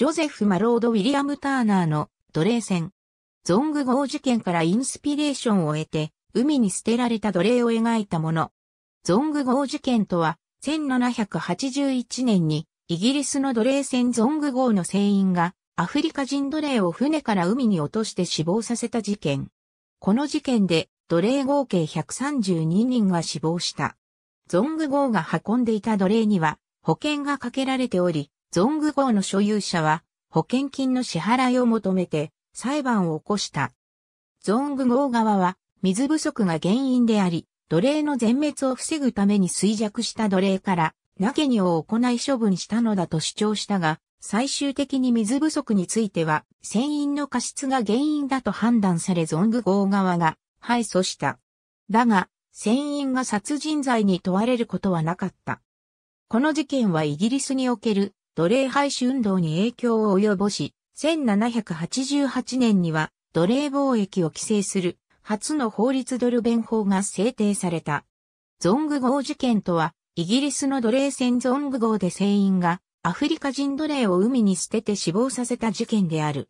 ジョゼフ・マロード・ウィリアム・ターナーの奴隷船。ゾング号事件からインスピレーションを得て、海に捨てられた奴隷を描いたもの。ゾング号事件とは、1781年にイギリスの奴隷船ゾング号の船員がアフリカ人奴隷を船から海に落として死亡させた事件。この事件で奴隷合計132人が死亡した。ゾング号が運んでいた奴隷には保険がかけられており、ゾング号の所有者は保険金の支払いを求めて裁判を起こした。ゾング号側は水不足が原因であり、奴隷の全滅を防ぐために衰弱した奴隷から投げにを行い処分したのだと主張したが、最終的に水不足については、船員の過失が原因だと判断されゾング号側が敗訴した。だが、船員が殺人罪に問われることはなかった。この事件はイギリスにおける奴隷廃止運動に影響を及ぼし、1788年には奴隷貿易を規制する初の法律ドル弁法が制定された。ゾング号事件とは、イギリスの奴隷船ゾング号で船員がアフリカ人奴隷を海に捨てて死亡させた事件である。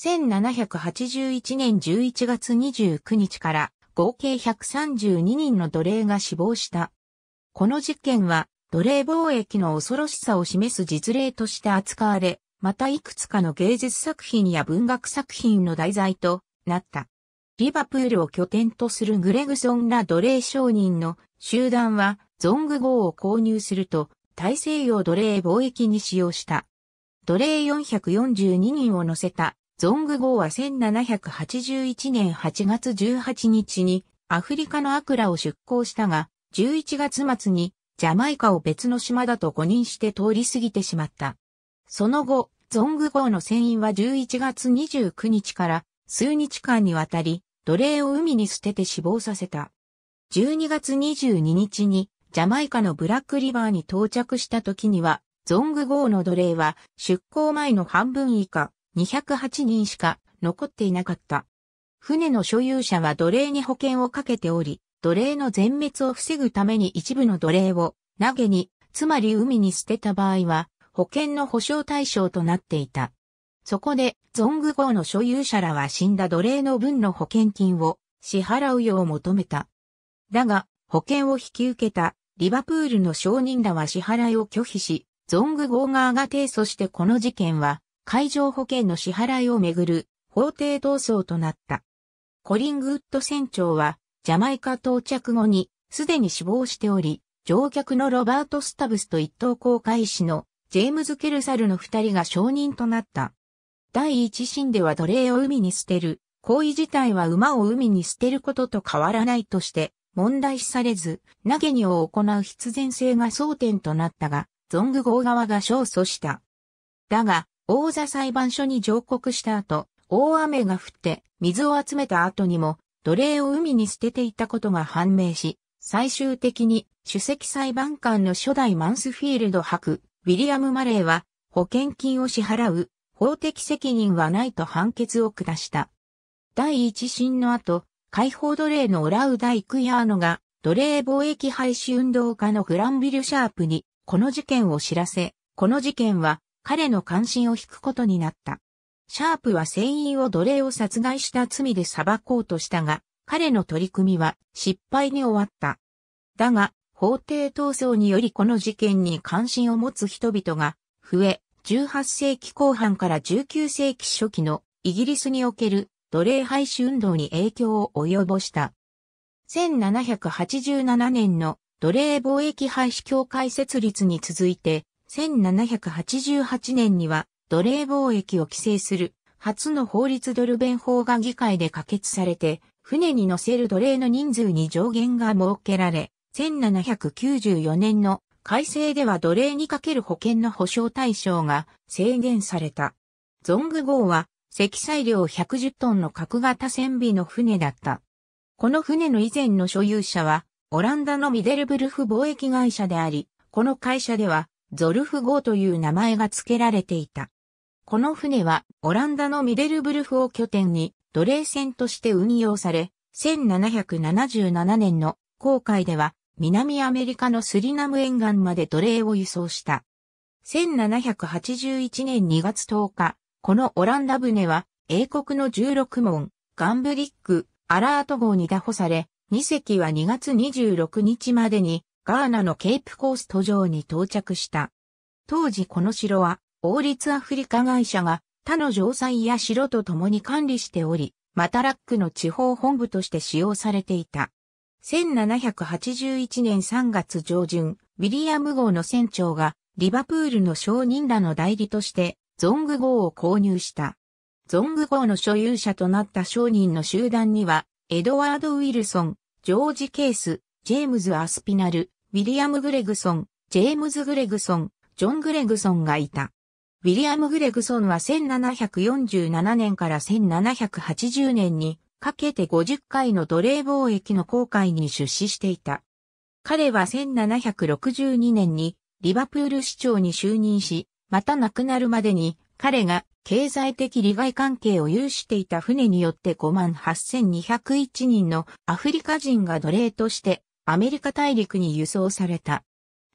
1781年11月29日から合計132人の奴隷が死亡した。この事件は奴隷貿易の恐ろしさを示す実例として扱われ、またいくつかの芸術作品や文学作品の題材となった。リバプールを拠点とするグレグソンら奴隷商人の集団は、ゾング号を購入すると、大西洋奴隷貿易に使用した。奴隷442人を乗せた、ゾング号は1781年8月18日に、アフリカのアクラを出港したが、11月末にジャマイカを別の島だと誤認して通り過ぎてしまった。その後、ゾング号の船員は11月29日から数日間にわたり、奴隷を海に捨てて死亡させた。12月22日にジャマイカのブラックリバーに到着した時には、ゾング号の奴隷は出港前の半分以下208人しか残っていなかった。船の所有者は奴隷に保険をかけており、奴隷の全滅を防ぐために一部の奴隷を投げに、つまり海に捨てた場合は、保険の保障対象となっていた。そこで、ゾング号の所有者らは死んだ奴隷の分の保険金を支払うよう求めた。だが、保険を引き受けたリバプールの商人らは支払いを拒否し、ゾング号側が提訴してこの事件は、海上保険の支払いをめぐる法廷闘争となった。コリングウッド船長は、ジャマイカ到着後に、すでに死亡しており、乗客のロバート・スタブスと一等航海士のジェームズ・ケルサルの二人が証人となった。第一審では奴隷を海に捨てる、行為自体は馬を海に捨てることと変わらないとして、問題視されず、投げにを行う必然性が争点となったが、ゾング号側が勝訴した。だが、王座裁判所に上告した後、大雨が降って水を集めた後にも奴隷を海に捨てていたことが判明し、最終的に主席裁判官の初代マンスフィールド博、ウィリアム・マレーは保険金を支払う法的責任はないと判決を下した。第一審の後、解放奴隷のオラウダ・イクヤーノが奴隷貿易廃止運動家のグランビル・シャープにこの事件を知らせ、この事件は彼の関心を引くことになった。シャープは船員を奴隷を殺害した罪で裁こうとしたが、彼の取り組みは失敗に終わった。だが、法廷闘争によりこの事件に関心を持つ人々が増え、18世紀後半から19世紀初期のイギリスにおける奴隷廃止運動に影響を及ぼした。1787年の奴隷貿易廃止協会設立に続いて、1788年には奴隷貿易を規制する初の法律ドルベン法が議会で可決されて、船に乗せる奴隷の人数に上限が設けられ、1794年の改正では奴隷にかける保険の保障対象が制限された。ゾング号は積載量110トンの角型船尾の船だった。この船の以前の所有者はオランダのミデルブルフ貿易会社であり、この会社ではゾルフ号という名前が付けられていた。この船はオランダのミデルブルフを拠点に奴隷船として運用され、1777年の航海では南アメリカのスリナム沿岸まで奴隷を輸送した。1781年2月10日、このオランダ船は英国の16門、ガンブリック、アラート号に打破され、2隻は2月26日までにガーナのケープコースト上に到着した。当時この城は王立アフリカ会社が他の城塞や城と共に管理しており、マタラックの地方本部として使用されていた。1781年3月上旬、ウィリアム号の船長がリバプールの商人らの代理としてゾング号を購入した。ゾング号の所有者となった商人の集団には、エドワード・ウィルソン、ジョージ・ケース、ジェームズ・アスピナル、ウィリアム・グレグソン、ジェームズ・グレグソン、ジョン・グレグソンがいた。ウィリアム・グレグソンは1747年から1780年にかけて50回の奴隷貿易の航海に出資していた。彼は1762年にリバプール市長に就任し、また亡くなるまでに彼が経済的利害関係を有していた船によって58,201人のアフリカ人が奴隷としてアメリカ大陸に輸送された。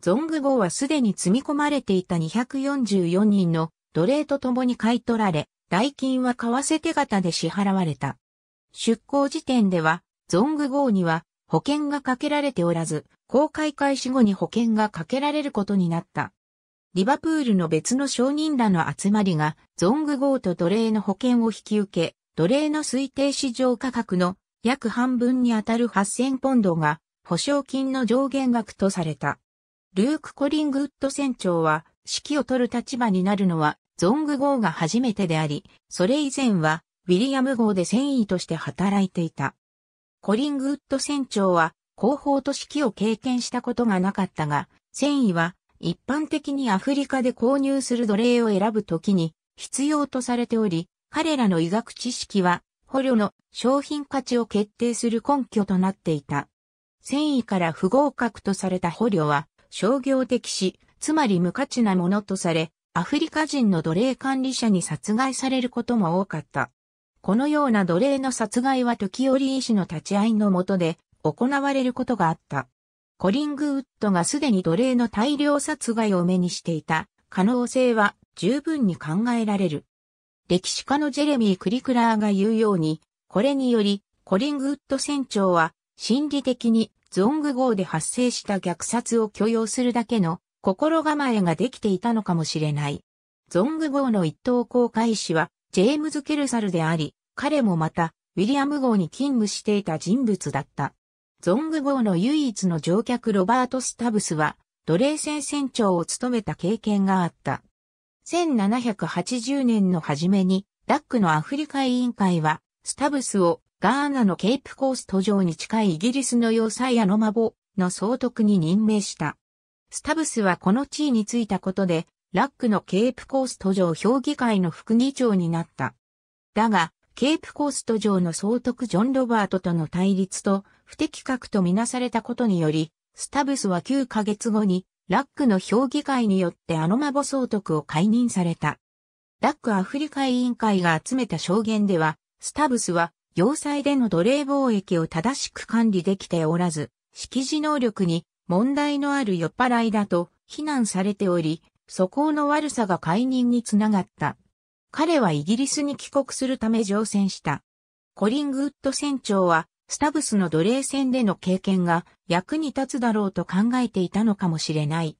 ゾング号はすでに積み込まれていた244人の奴隷と共に買い取られ、代金は為替手形で支払われた。出港時点では、ゾング号には保険がかけられておらず、公開開始後に保険がかけられることになった。リバプールの別の商人らの集まりが、ゾング号と奴隷の保険を引き受け、奴隷の推定市場価格の約半分にあたる8000ポンドが、保証金の上限額とされた。ルーク・コリングウッド船長は指揮を取る立場になるのはゾング号が初めてであり、それ以前はウィリアム号で船員として働いていた。コリングウッド船長は広報と指揮を経験したことがなかったが、船員は一般的にアフリカで購入する奴隷を選ぶときに必要とされており、彼らの医学知識は捕虜の商品価値を決定する根拠となっていた。繊維から不合格とされた捕虜は商業的し、つまり無価値なものとされ、アフリカ人の奴隷管理者に殺害されることも多かった。このような奴隷の殺害は時折医師の立ち会いのもとで行われることがあった。コリングウッドがすでに奴隷の大量殺害を目にしていた可能性は十分に考えられる。歴史家のジェレミー・クリクラーが言うように、これにより、コリングウッド船長は心理的にゾング号で発生した虐殺を許容するだけの心構えができていたのかもしれない。ゾング号の一等航海士はジェームズ・ケルサルであり、彼もまたウィリアム号に勤務していた人物だった。ゾング号の唯一の乗客ロバート・スタブスは奴隷船船長を務めた経験があった。1780年の初めにダックのアフリカ委員会はスタブスをガーナのケープコースト上に近いイギリスの要塞アノマボの総督に任命した。スタブスはこの地位についたことで、ラックのケープコースト上評議会の副議長になった。だが、ケープコースト上の総督ジョン・ロバートとの対立と不適格とみなされたことにより、スタブスは9ヶ月後にラックの評議会によってアノマボ総督を解任された。ラックアフリカ委員会が集めた証言では、スタブスは要塞での奴隷貿易を正しく管理できておらず、識字能力に問題のある酔っ払いだと非難されており、素行の悪さが解任につながった。彼はイギリスに帰国するため乗船した。コリングウッド船長は、スタブスの奴隷船での経験が役に立つだろうと考えていたのかもしれない。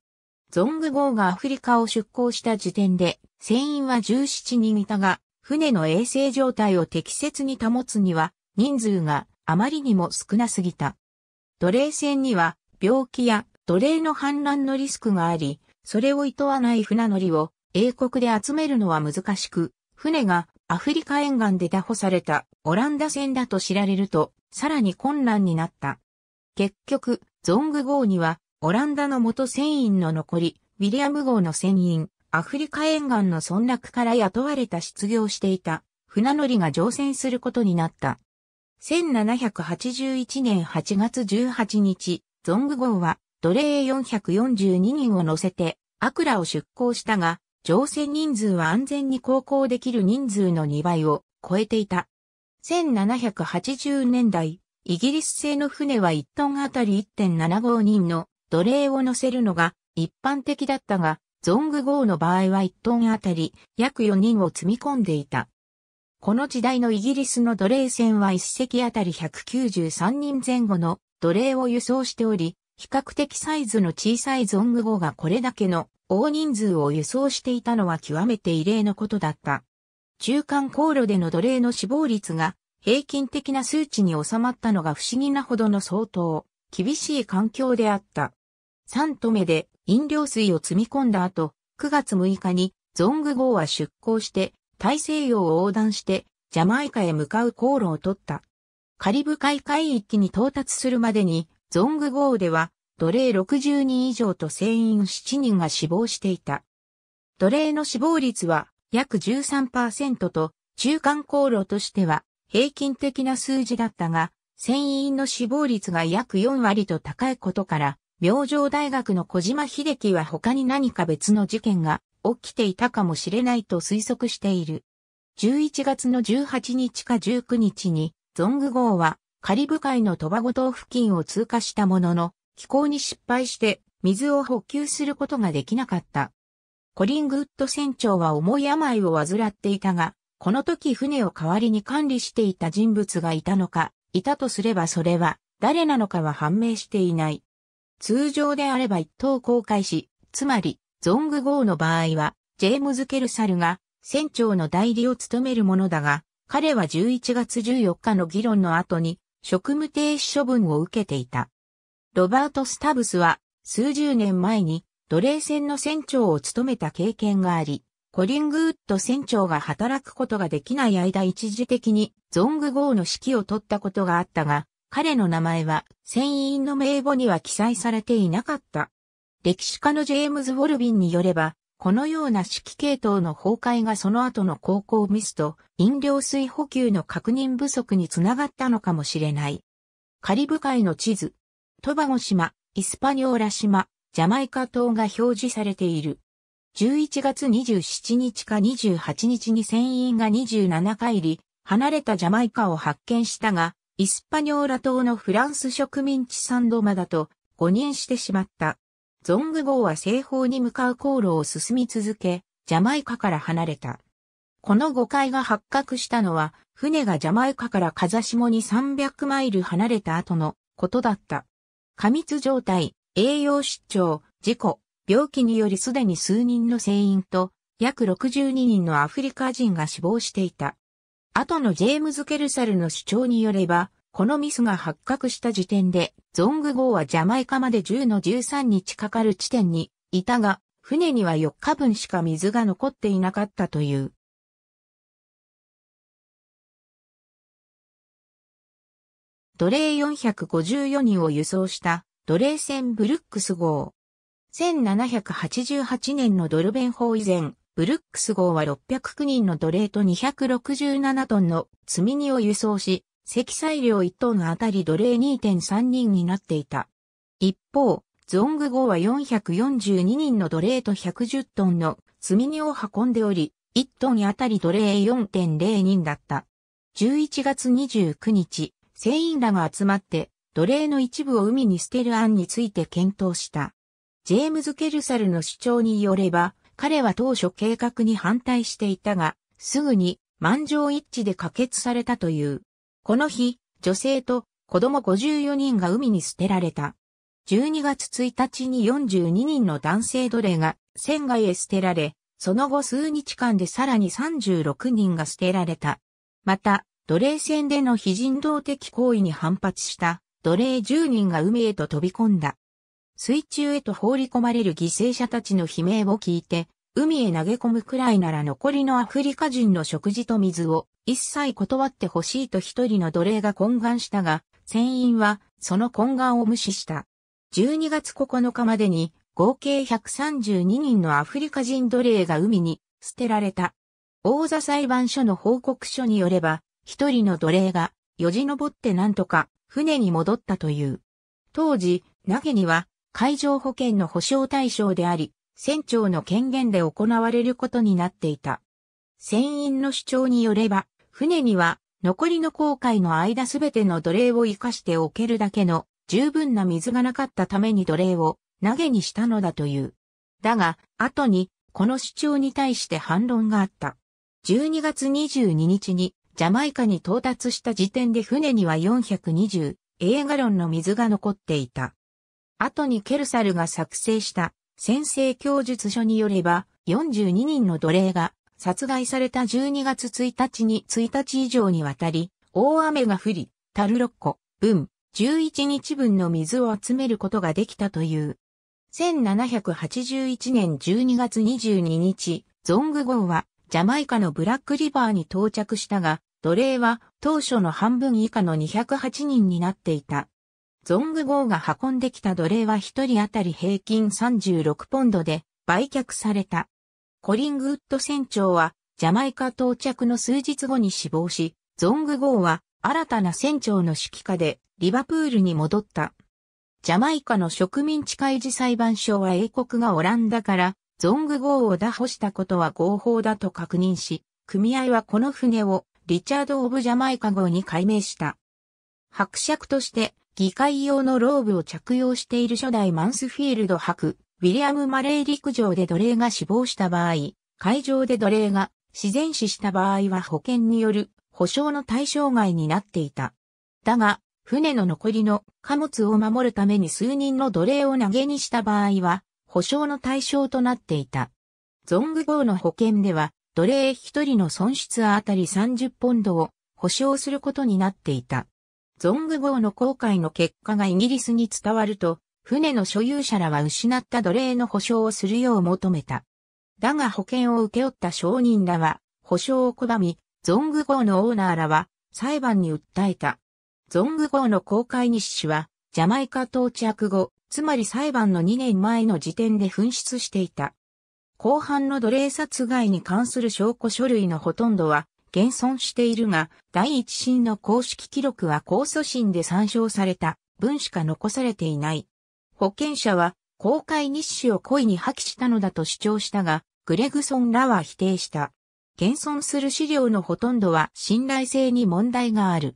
ゾング号がアフリカを出港した時点で、船員は17人いたが、船の衛生状態を適切に保つには、人数があまりにも少なすぎた。奴隷船には病気や奴隷の反乱のリスクがあり、それを厭わない船乗りを英国で集めるのは難しく、船がアフリカ沿岸で打破されたオランダ船だと知られると、さらに困難になった。結局、ゾング号には、オランダの元船員の残り、ウィリアム号の船員、アフリカ沿岸の村落から雇われた失業していた船乗りが乗船することになった。1781年8月18日、ゾング号は奴隷442人を乗せてアクラを出港したが、乗船人数は安全に航行できる人数の2倍を超えていた。1780年代、イギリス製の船は1トンあたり1.75人の奴隷を乗せるのが一般的だったが、ゾング号の場合は1トンあたり約4人を積み込んでいた。この時代のイギリスの奴隷船は1隻あたり193人前後の奴隷を輸送しており、比較的サイズの小さいゾング号がこれだけの大人数を輸送していたのは極めて異例のことだった。中間航路での奴隷の死亡率が平均的な数値に収まったのが不思議なほどの相当厳しい環境であった。3と目で飲料水を積み込んだ後、9月6日にゾング号は出港して大西洋を横断してジャマイカへ向かう航路を取った。カリブ海海域に到達するまでにゾング号では奴隷60人以上と船員7人が死亡していた。奴隷の死亡率は約13%と中間航路としては平均的な数字だったが、船員の死亡率が約4割と高いことから、明星大学の小島秀樹は他に何か別の事件が起きていたかもしれないと推測している。11月の18日か19日に、ゾング号はカリブ海のトバゴ島付近を通過したものの、気候に失敗して水を補給することができなかった。コリングウッド船長は重い病を患っていたが、この時船を代わりに管理していた人物がいたのか、いたとすればそれは誰なのかは判明していない。通常であれば一等公開し、つまり、ゾング号の場合は、ジェームズ・ケルサルが船長の代理を務めるものだが、彼は11月14日の議論の後に職務停止処分を受けていた。ロバート・スタブスは数十年前に奴隷船の船長を務めた経験があり、コリングウッド船長が働くことができない間一時的にゾング号の指揮を取ったことがあったが、彼の名前は船員の名簿には記載されていなかった。歴史家のジェームズ・ウォルビンによれば、このような指揮系統の崩壊がその後の航行ミスと飲料水補給の確認不足につながったのかもしれない。カリブ海の地図、トバゴ島、イスパニョーラ島、ジャマイカ島が表示されている。11月27日か28日に船員が27回り、離れたジャマイカを発見したが、イスパニョーラ島のフランス植民地サンドマだと誤認してしまった。ゾング号は西方に向かう航路を進み続け、ジャマイカから離れた。この誤解が発覚したのは、船がジャマイカから風下に300マイル離れた後のことだった。過密状態、栄養失調、事故、病気によりすでに数人の船員と、約62人のアフリカ人が死亡していた。後のジェームズ・ケルサルの主張によれば、このミスが発覚した時点で、ゾング号はジャマイカまで10の13日かかる地点にいたが、船には4日分しか水が残っていなかったという。奴隷454人を輸送した奴隷船ブルックス号。1788年のドルベン法以前、ブルックス号は609人の奴隷と267トンの積み荷を輸送し、積載量1トンあたり奴隷2.3人になっていた。一方、ゾング号は442人の奴隷と110トンの積み荷を運んでおり、1トンあたり奴隷4.0人だった。11月29日、船員らが集まって、奴隷の一部を海に捨てる案について検討した。ジェームズ・ケルサルの主張によれば、彼は当初計画に反対していたが、すぐに満場一致で可決されたという。この日、女性と子供54人が海に捨てられた。12月1日に42人の男性奴隷が船外へ捨てられ、その後数日間でさらに36人が捨てられた。また、奴隷船での非人道的行為に反発した奴隷10人が海へと飛び込んだ。水中へと放り込まれる犠牲者たちの悲鳴を聞いて、海へ投げ込むくらいなら残りのアフリカ人の食事と水を一切断ってほしいと一人の奴隷が懇願したが、船員はその懇願を無視した。12月9日までに合計132人のアフリカ人奴隷が海に捨てられた。王座裁判所の報告書によれば、一人の奴隷がよじ登ってなんとか船に戻ったという。当時、投げには海上保険の保障対象であり、船長の権限で行われることになっていた。船員の主張によれば、船には残りの航海の間すべての奴隷を生かしておけるだけの十分な水がなかったために奴隷を投げにしたのだという。だが、後にこの主張に対して反論があった。12月22日にジャマイカに到達した時点で船には420英ガロンの水が残っていた。後にケルサルが作成した先制供述書によれば、42人の奴隷が殺害された12月1日に1日以上にわたり、大雨が降り、タルロッコ、分、11日分の水を集めることができたという。1781年12月22日、ゾング号はジャマイカのブラックリバーに到着したが、奴隷は当初の半分以下の208人になっていた。ゾング号が運んできた奴隷は一人当たり平均36ポンドで売却された。コリングウッド船長はジャマイカ到着の数日後に死亡し、ゾング号は新たな船長の指揮下でリバプールに戻った。ジャマイカの植民地開示裁判所は英国がオランダからゾング号を打破したことは合法だと確認し、組合はこの船をリチャード・オブ・ジャマイカ号に改名した。伯爵として議会用のローブを着用している初代マンスフィールド博、ウィリアム・マレー陸上で奴隷が死亡した場合、海上で奴隷が自然死した場合は保険による保証の対象外になっていた。だが、船の残りの貨物を守るために数人の奴隷を投げにした場合は、保証の対象となっていた。ゾング号の保険では、奴隷一人の損失あたり30ポンドを保証することになっていた。ゾング号の航海の結果がイギリスに伝わると、船の所有者らは失った奴隷の保証をするよう求めた。だが保険を請け負った商人らは、保証を拒み、ゾング号のオーナーらは、裁判に訴えた。ゾング号の公開日誌は、ジャマイカ到着後、つまり裁判の2年前の時点で紛失していた。後半の奴隷殺害に関する証拠書類のほとんどは、現存しているが、第一審の公式記録は控訴審で参照された文しか残されていない。保険者は公開日誌を故意に破棄したのだと主張したが、グレグソンらは否定した。現存する資料のほとんどは信頼性に問題がある。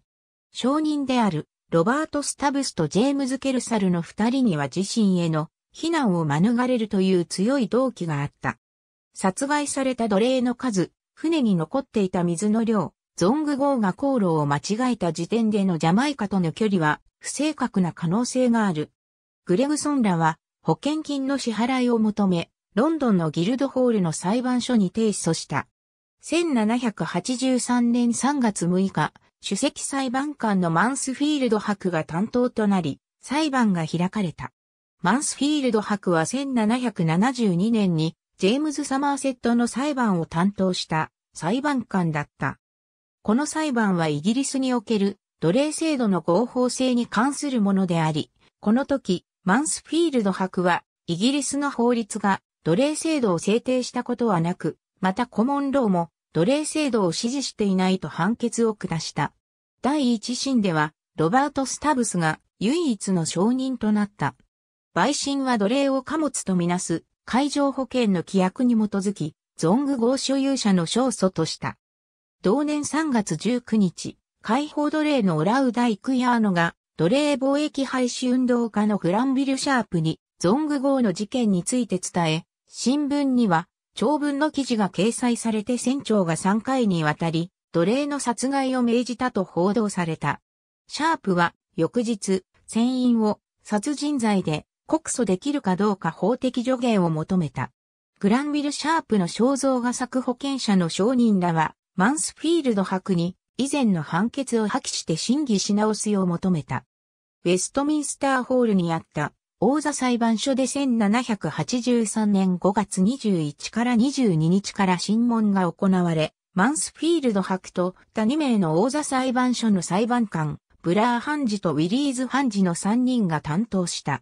証人であるロバート・スタブスとジェームズ・ケルサルの二人には自身への非難を免れるという強い動機があった。殺害された奴隷の数、船に残っていた水の量、ゾング号が航路を間違えた時点でのジャマイカとの距離は不正確な可能性がある。グレグソンらは保険金の支払いを求め、ロンドンのギルドホールの裁判所に提訴した。1783年3月6日、主席裁判官のマンスフィールド博が担当となり、裁判が開かれた。マンスフィールド博は1772年にジェームズ・サマーセットの裁判を担当した裁判官だった。この裁判はイギリスにおける奴隷制度の合法性に関するものであり、この時、マンスフィールド博は、イギリスの法律が奴隷制度を制定したことはなく、またコモンローも奴隷制度を支持していないと判決を下した。第一審では、ロバート・スタブスが唯一の証人となった。陪審は奴隷を貨物とみなす海上保険の規約に基づき、ゾング号所有者の勝訴とした。同年3月19日、解放奴隷のオラウダイクヤーノが、奴隷貿易廃止運動家のフランビル・シャープに、ゾング号の事件について伝え、新聞には、長文の記事が掲載されて船長が3回にわたり、奴隷の殺害を命じたと報道された。シャープは、翌日、船員を殺人罪で告訴できるかどうか法的助言を求めた。グランビル・シャープの肖像画作保険者の証人らは、マンスフィールド博に以前の判決を破棄して審議し直すよう求めた。ウェストミンスターホールにあった王座裁判所で1783年5月21から22日から審問が行われ、マンスフィールド博と他2名の王座裁判所の裁判官、ブラー判事とウィリーズ判事の3人が担当した。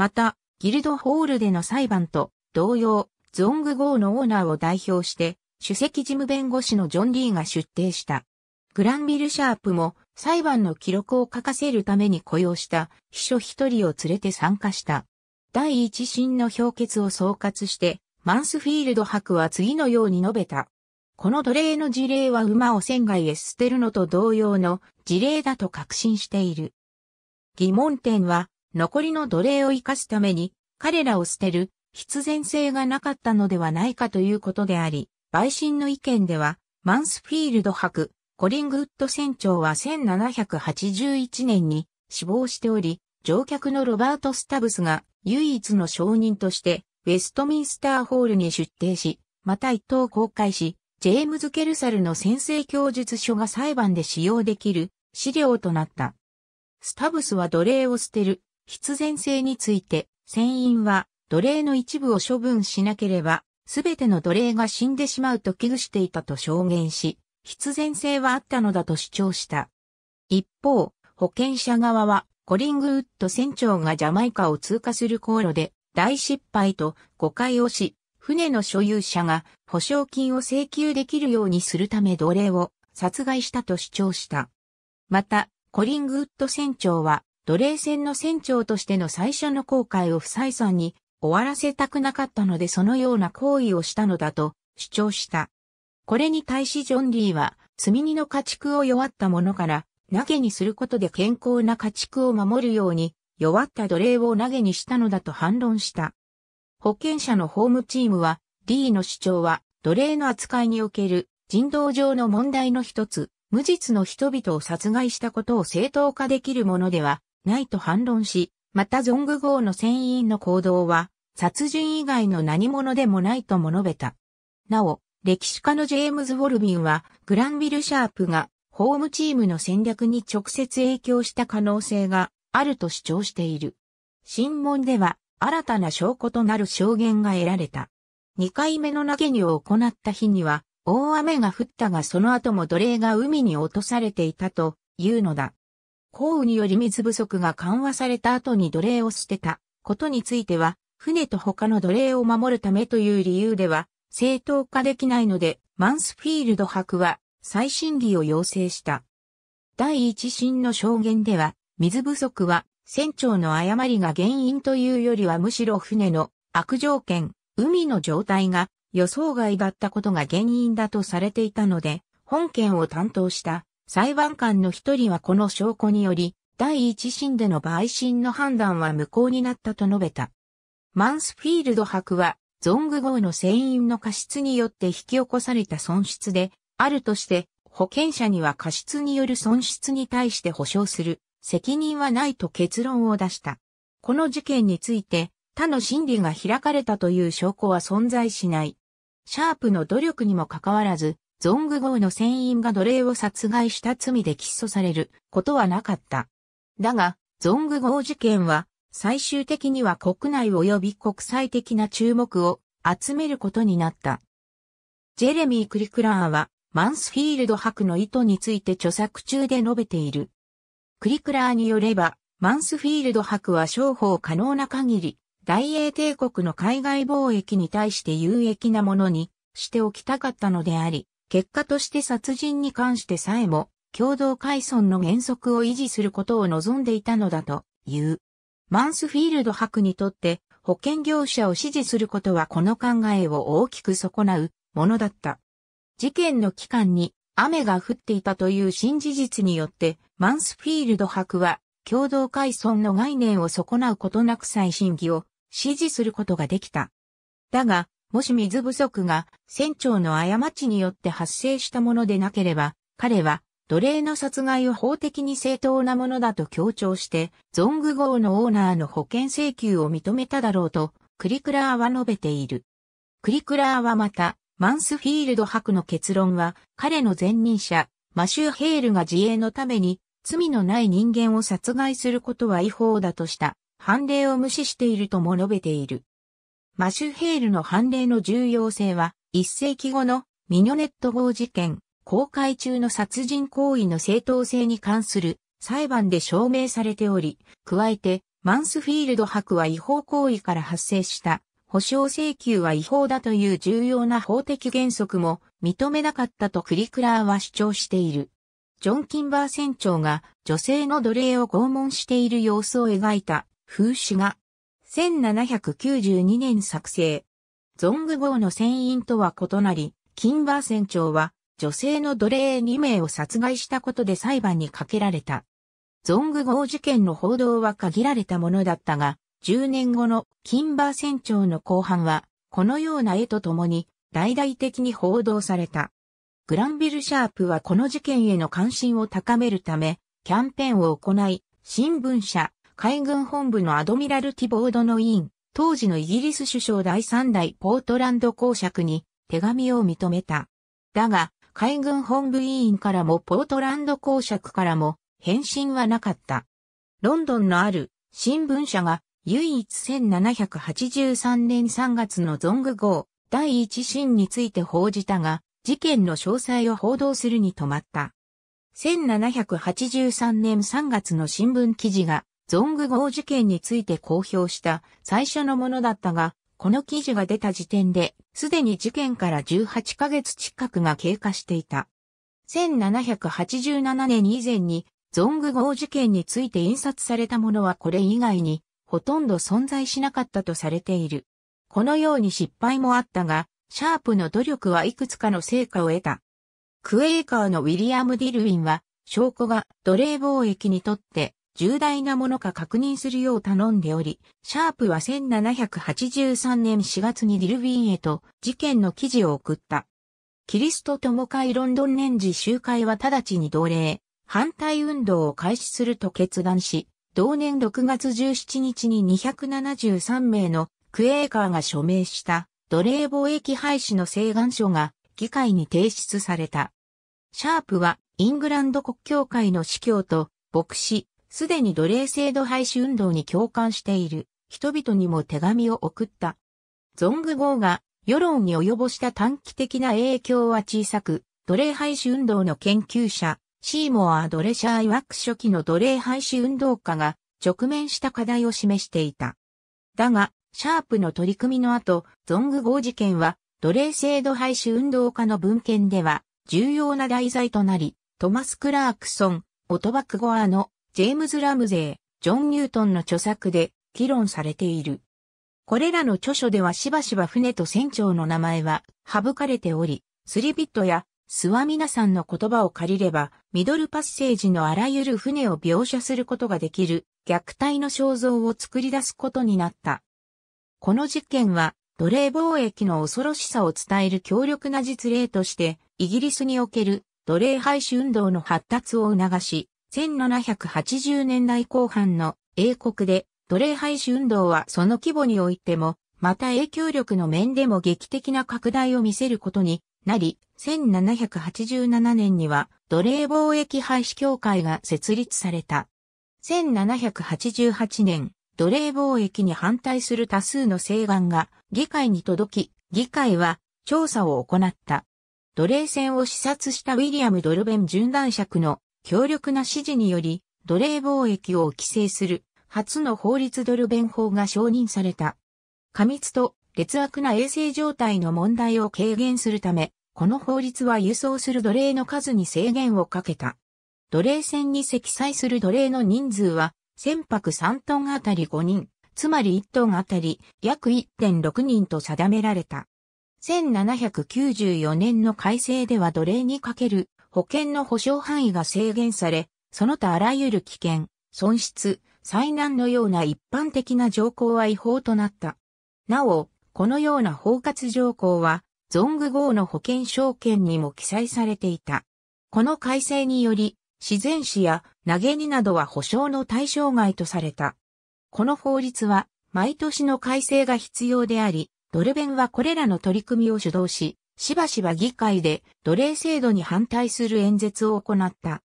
また、ギルドホールでの裁判と同様、ゾング号のオーナーを代表して、主席事務弁護士のジョン・リーが出廷した。グランビル・シャープも裁判の記録を書かせるために雇用した秘書一人を連れて参加した。第一審の評決を総括して、マンスフィールド博は次のように述べた。この奴隷の事例は馬を船外へ捨てるのと同様の事例だと確信している。疑問点は、残りの奴隷を生かすために、彼らを捨てる必然性がなかったのではないかということであり、陪審の意見では、マンスフィールド博、コリングウッド船長は1781年に死亡しており、乗客のロバート・スタブスが唯一の証人として、ウェストミンスターホールに出廷し、また一等公開し、ジェームズ・ケルサルの先生供述書が裁判で使用できる資料となった。スタブスは奴隷を捨てる必然性について、船員は奴隷の一部を処分しなければ、すべての奴隷が死んでしまうと危惧していたと証言し、必然性はあったのだと主張した。一方、保険者側は、コリングウッド船長がジャマイカを通過する航路で大失敗と誤解をし、船の所有者が保証金を請求できるようにするため奴隷を殺害したと主張した。また、コリングウッド船長は奴隷船の船長としての最初の航海を不採算に終わらせたくなかったのでそのような行為をしたのだと主張した。これに対しジョン・リーは、積み荷の家畜を弱ったものから、投げにすることで健康な家畜を守るように、弱った奴隷を投げにしたのだと反論した。保険者のホームチームは、リーの主張は、奴隷の扱いにおける人道上の問題の一つ、無実の人々を殺害したことを正当化できるものではないと反論し、またゾング号の船員の行動は、殺人以外の何者でもないとも述べた。なお、歴史家のジェームズ・ウォルビンは、グランビル・シャープが、ホームチームの戦略に直接影響した可能性があると主張している。審問では、新たな証拠となる証言が得られた。2回目の投げにを行った日には、大雨が降ったがその後も奴隷が海に落とされていたというのだ。降雨により水不足が緩和された後に奴隷を捨てたことについては、船と他の奴隷を守るためという理由では、正当化できないので、マンスフィールド博は再審議を要請した。第一審の証言では、水不足は船長の誤りが原因というよりはむしろ船の悪条件、海の状態が予想外だったことが原因だとされていたので、本件を担当した裁判官の一人はこの証拠により、第一審での陪審の判断は無効になったと述べた。マンスフィールド博は、ゾング号の船員の過失によって引き起こされた損失で、あるとして、保険者には過失による損失に対して保証する責任はないと結論を出した。この事件について、他の審理が開かれたという証拠は存在しない。シャープの努力にもかかわらず、ゾング号の船員が奴隷を殺害した罪で起訴されることはなかった。だが、ゾング号事件は、最終的には国内及び国際的な注目を集めることになった。ジェレミー・クリクラーは、マンスフィールド博の意図について著作中で述べている。クリクラーによれば、マンスフィールド博は商法可能な限り、大英帝国の海外貿易に対して有益なものにしておきたかったのであり、結果として殺人に関してさえも、共同開損の原則を維持することを望んでいたのだという。マンスフィールド博にとって保険業者を支持することはこの考えを大きく損なうものだった。事件の期間に雨が降っていたという新事実によってマンスフィールド博は共同開損の概念を損なうことなく再審議を支持することができた。だが、もし水不足が船長の過ちによって発生したものでなければ、彼は奴隷の殺害を法的に正当なものだと強調して、ゾング号のオーナーの保険請求を認めただろうと、クリクラーは述べている。クリクラーはまた、マンスフィールド博の結論は、彼の前任者、マシュー・ヘールが自衛のために、罪のない人間を殺害することは違法だとした、判例を無視しているとも述べている。マシュヘールの判例の重要性は、一世紀後のミニョネット号事件、公開中の殺人行為の正当性に関する裁判で証明されており、加えて、マンスフィールド博は違法行為から発生した保証請求は違法だという重要な法的原則も認めなかったとクリクラーは主張している。ジョン・キンバー船長が女性の奴隷を拷問している様子を描いた風刺が1792年作成。ゾング号の船員とは異なり、キンバー船長は女性の奴隷2名を殺害したことで裁判にかけられた。ゾング号事件の報道は限られたものだったが、10年後のキンバー船長の後半は、このような絵とともに大々的に報道された。グランビル・シャープはこの事件への関心を高めるため、キャンペーンを行い、新聞社、海軍本部のアドミラルティボードの委員、当時のイギリス首相第3代ポートランド公爵に手紙を認めた。だが、海軍本部委員からもポートランド公爵からも返信はなかった。ロンドンのある新聞社が唯一1783年3月のゾング号第一審について報じたが、事件の詳細を報道するに止まった。1783年3月の新聞記事がゾング号事件について公表した最初のものだったが、この記事が出た時点で、すでに事件から18ヶ月近くが経過していた。1787年以前に、ゾング号事件について印刷されたものはこれ以外に、ほとんど存在しなかったとされている。このように失敗もあったが、シャープの努力はいくつかの成果を得た。クエーカーのウィリアム・ディルウィンは、証拠が奴隷貿易にとって重大なものか確認するよう頼んでおり、シャープは1783年4月にディルビーへと事件の記事を送った。キリスト友会ロンドン年次集会は直ちに同例、反対運動を開始すると決断し、同年6月17日に273名のクエーカーが署名した奴隷貿易廃止の請願書が議会に提出された。シャープはイングランド国教会の司教と牧師、すでに奴隷制度廃止運動に共感している人々にも手紙を送った。ゾング号が世論に及ぼした短期的な影響は小さく、奴隷廃止運動の研究者、シーモア・ドレシャー・イワック初期の奴隷廃止運動家が直面した課題を示していた。だが、シャープの取り組みの後、ゾング号事件は、奴隷制度廃止運動家の文献では、重要な題材となり、トマス・クラークソン、オトバクゴアのジェームズ・ラムゼー、ジョン・ニュートンの著作で議論されている。これらの著書ではしばしば船と船長の名前は省かれており、スリビットやスワミナさんの言葉を借りれば、ミドルパッセージのあらゆる船を描写することができる虐待の肖像を作り出すことになった。この実験は、奴隷貿易の恐ろしさを伝える強力な実例として、イギリスにおける奴隷廃止運動の発達を促し、1780年代後半の英国で奴隷廃止運動はその規模においても、また影響力の面でも劇的な拡大を見せることになり、1787年には奴隷貿易廃止協会が設立された。1788年、奴隷貿易に反対する多数の請願が議会に届き、議会は調査を行った。奴隷船を視察したウィリアム・ドルベン巡断尺の強力な指示により、奴隷貿易を規制する初の法律ドル弁法が承認された。過密と劣悪な衛生状態の問題を軽減するため、この法律は輸送する奴隷の数に制限をかけた。奴隷船に積載する奴隷の人数は、船舶3トンあたり5人、つまり1トンあたり約1.6人と定められた。1794年の改正では奴隷にかける保険の保障範囲が制限され、その他あらゆる危険、損失、災難のような一般的な条項は違法となった。なお、このような包括条項は、ゾング号の保険証券にも記載されていた。この改正により、自然死や投げ荷などは保障の対象外とされた。この法律は、毎年の改正が必要であり、ドルベンはこれらの取り組みを主導し、しばしば議会で奴隷制度に反対する演説を行った。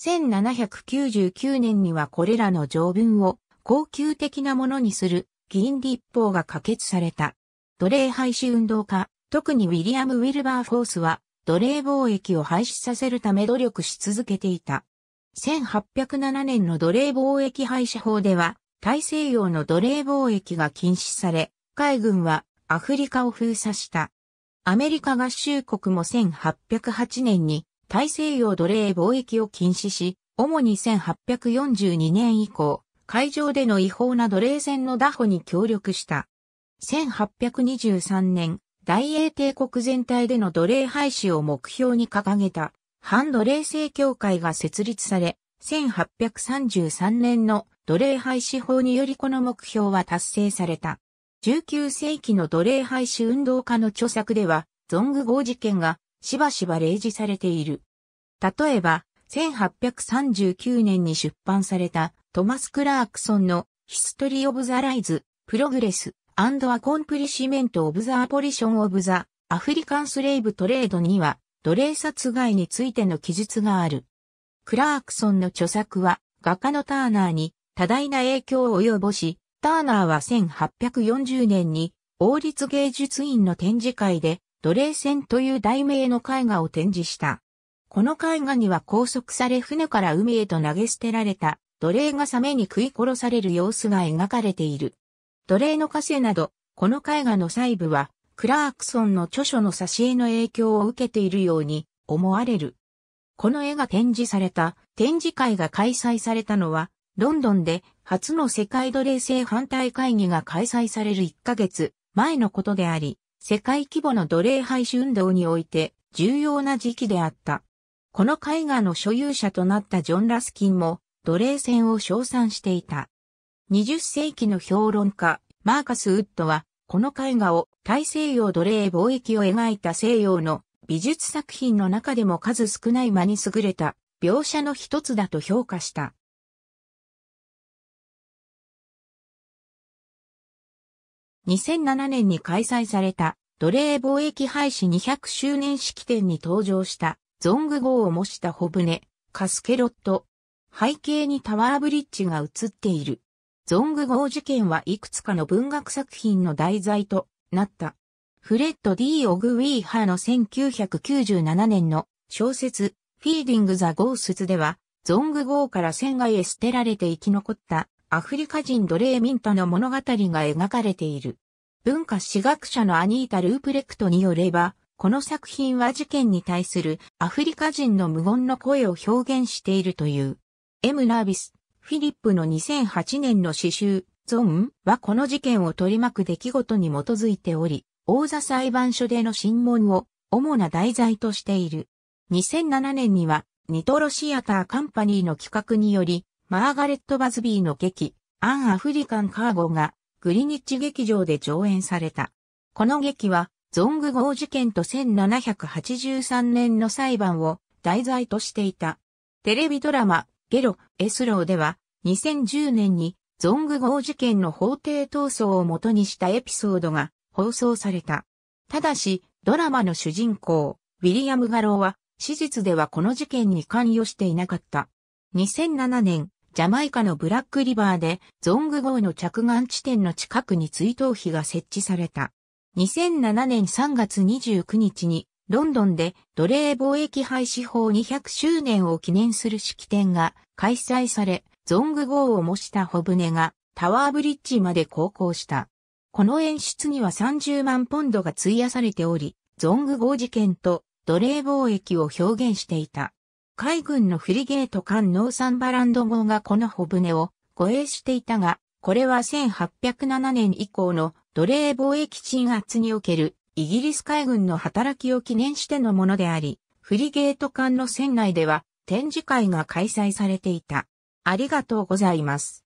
1799年にはこれらの条文を恒久的なものにする議員立法が可決された。奴隷廃止運動家、特にウィリアム・ウィルバーフォースは奴隷貿易を廃止させるため努力し続けていた。1807年の奴隷貿易廃止法では大西洋の奴隷貿易が禁止され、海軍はアフリカを封鎖した。アメリカ合衆国も1808年に大西洋奴隷貿易を禁止し、主に1842年以降、海上での違法な奴隷船の打破に協力した。1823年、大英帝国全体での奴隷廃止を目標に掲げた、反奴隷制協会が設立され、1833年の奴隷廃止法によりこの目標は達成された。19世紀の奴隷廃止運動家の著作では、ゾング号事件がしばしば例示されている。例えば、1839年に出版されたトマス・クラークソンのヒストリー・オブ・ザ・ライズ、プログレス、アンド・アコンプリシメント・オブ・ザ・アポリション・オブ・ザ・アフリカン・スレイブ・トレードには、奴隷殺害についての記述がある。クラークソンの著作は、画家のターナーに多大な影響を及ぼし、ターナーは1840年に王立芸術院の展示会で奴隷船という題名の絵画を展示した。この絵画には拘束され船から海へと投げ捨てられた奴隷がサメに食い殺される様子が描かれている。奴隷の枷など、この絵画の細部は、クラークソンの著書の挿絵の影響を受けているように思われる。この絵が展示された展示会が開催されたのはロンドンで初の世界奴隷制反対会議が開催される1ヶ月前のことであり、世界規模の奴隷廃止運動において重要な時期であった。この絵画の所有者となったジョン・ラスキンも奴隷戦を称賛していた。20世紀の評論家、マーカス・ウッドは、この絵画を大西洋奴隷貿易を描いた西洋の美術作品の中でも数少ない間に優れた描写の一つだと評価した。2007年に開催された奴隷貿易廃止200周年式典に登場したゾング号を模した帆船、カスケロット。背景にタワーブリッジが映っている。ゾング号事件はいくつかの文学作品の題材となった。フレッド・ D・ オグウィーハーの1997年の小説、フィーディング・ザ・ゴースズでは、ゾング号から船外へ捨てられて生き残ったアフリカ人奴隷ミンタの物語が描かれている。文化史学者のアニータ・ループレクトによれば、この作品は事件に対するアフリカ人の無言の声を表現しているという。エム・ナービス、フィリップの2008年の詩集、ゾンはこの事件を取り巻く出来事に基づいており、王座裁判所での審問を主な題材としている。2007年には、ニトロシアターカンパニーの企画により、マーガレット・バズビーの劇、アン・アフリカン・カーゴが、グリニッチ劇場で上演された。この劇は、ゾング号事件と1783年の裁判を題材としていた。テレビドラマ、ゲロ、エスローでは、2010年に、ゾング号事件の法廷闘争を元にしたエピソードが放送された。ただし、ドラマの主人公、ウィリアム・ガローは、史実ではこの事件に関与していなかった。2007年、ジャマイカのブラックリバーで、ゾング号の着岸地点の近くに追悼碑が設置された。2007年3月29日に、ロンドンで奴隷貿易廃止法200周年を記念する式典が開催され、ゾング号を模した小舟がタワーブリッジまで航行した。この演出には30万ポンドが費やされており、ゾング号事件と奴隷貿易を表現していた。海軍のフリゲート艦ノーサンバランド号がこの帆船を護衛していたが、これは1807年以降の奴隷貿易鎮圧におけるイギリス海軍の働きを記念してのものであり、フリゲート艦の船内では展示会が開催されていた。ありがとうございます。